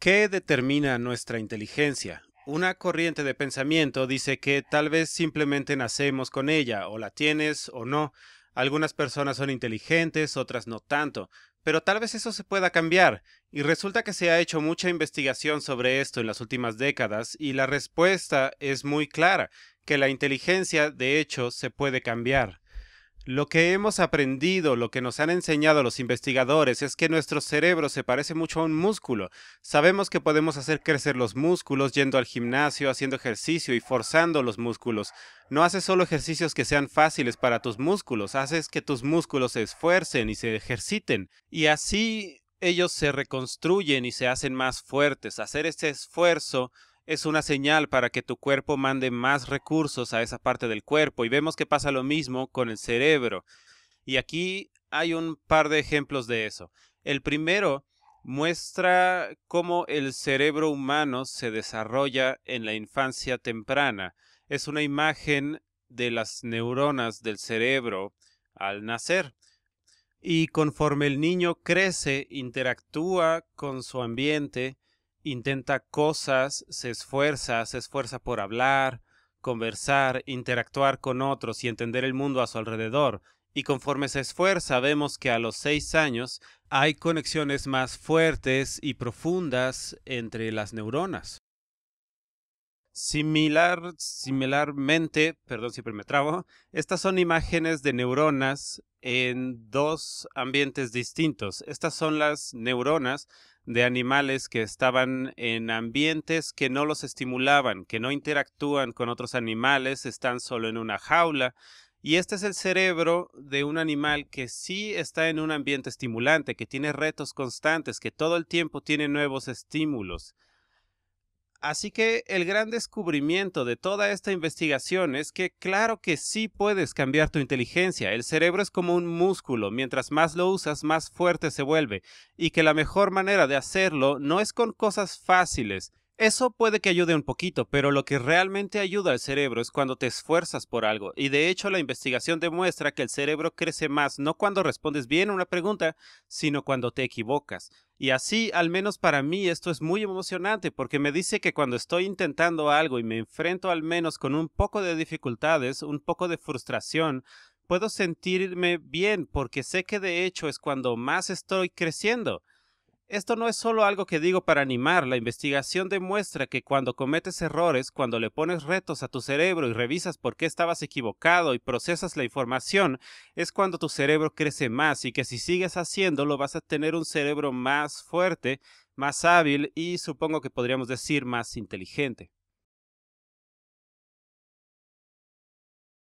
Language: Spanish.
¿Qué determina nuestra inteligencia? Una corriente de pensamiento dice que tal vez simplemente nacemos con ella, o la tienes o no. Algunas personas son inteligentes, otras no tanto, pero tal vez eso se pueda cambiar, y resulta que se ha hecho mucha investigación sobre esto en las últimas décadas, y la respuesta es muy clara, que la inteligencia de hecho se puede cambiar. Lo que hemos aprendido, lo que nos han enseñado los investigadores es que nuestro cerebro se parece mucho a un músculo. Sabemos que podemos hacer crecer los músculos yendo al gimnasio, haciendo ejercicio y forzando los músculos. No haces solo ejercicios que sean fáciles para tus músculos, haces que tus músculos se esfuercen y se ejerciten. Y así ellos se reconstruyen y se hacen más fuertes. Hacer ese esfuerzo es una señal para que tu cuerpo mande más recursos a esa parte del cuerpo y vemos que pasa lo mismo con el cerebro. Y aquí hay un par de ejemplos de eso. El primero muestra cómo el cerebro humano se desarrolla en la infancia temprana. Es una imagen de las neuronas del cerebro al nacer. Y conforme el niño crece, interactúa con su ambiente, intenta cosas, se esfuerza, se esfuerza por hablar, conversar, interactuar con otros y entender el mundo a su alrededor. Y conforme se esfuerza, vemos que a los seis años hay conexiones más fuertes y profundas entre las neuronas. Similar, similarmente, perdón siempre me trabo, estas son imágenes de neuronas en dos ambientes distintos. Estas son las neuronas de animales que estaban en ambientes que no los estimulaban, que no interactúan con otros animales, están solo en una jaula. Y este es el cerebro de un animal que sí está en un ambiente estimulante, que tiene retos constantes, que todo el tiempo tiene nuevos estímulos. Así que el gran descubrimiento de toda esta investigación es que claro que sí puedes cambiar tu inteligencia, el cerebro es como un músculo, mientras más lo usas más fuerte se vuelve, y que la mejor manera de hacerlo no es con cosas fáciles, eso puede que ayude un poquito, pero lo que realmente ayuda al cerebro es cuando te esfuerzas por algo. Y de hecho la investigación demuestra que el cerebro crece más no cuando respondes bien a una pregunta, sino cuando te equivocas. Y así, al menos para mí, esto es muy emocionante porque me dice que cuando estoy intentando algo y me enfrento al menos con un poco de dificultades, un poco de frustración, puedo sentirme bien porque sé que de hecho es cuando más estoy creciendo. Esto no es solo algo que digo para animar, la investigación demuestra que cuando cometes errores, cuando le pones retos a tu cerebro y revisas por qué estabas equivocado y procesas la información, es cuando tu cerebro crece más y que si sigues haciéndolo vas a tener un cerebro más fuerte, más hábil y supongo que podríamos decir más inteligente.